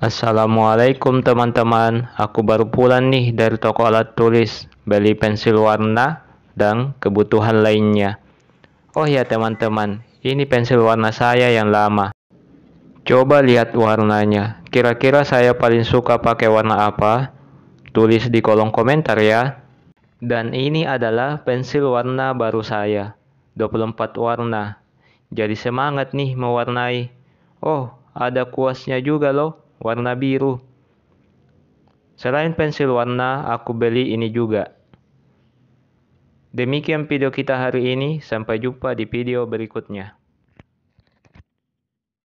Assalamualaikum teman-teman, aku baru pulang nih dari toko alat tulis, beli pensil warna dan kebutuhan lainnya. Oh ya teman-teman, ini pensil warna saya yang lama. Coba lihat warnanya, kira-kira saya paling suka pakai warna apa? Tulis di kolom komentar ya. Dan ini adalah pensil warna baru saya, 24 warna. Jadi semangat nih mewarnai. Oh, ada kuasnya juga loh warna biru. Selain pensil warna, aku beli ini juga. Demikian video kita hari ini, sampai jumpa di video berikutnya.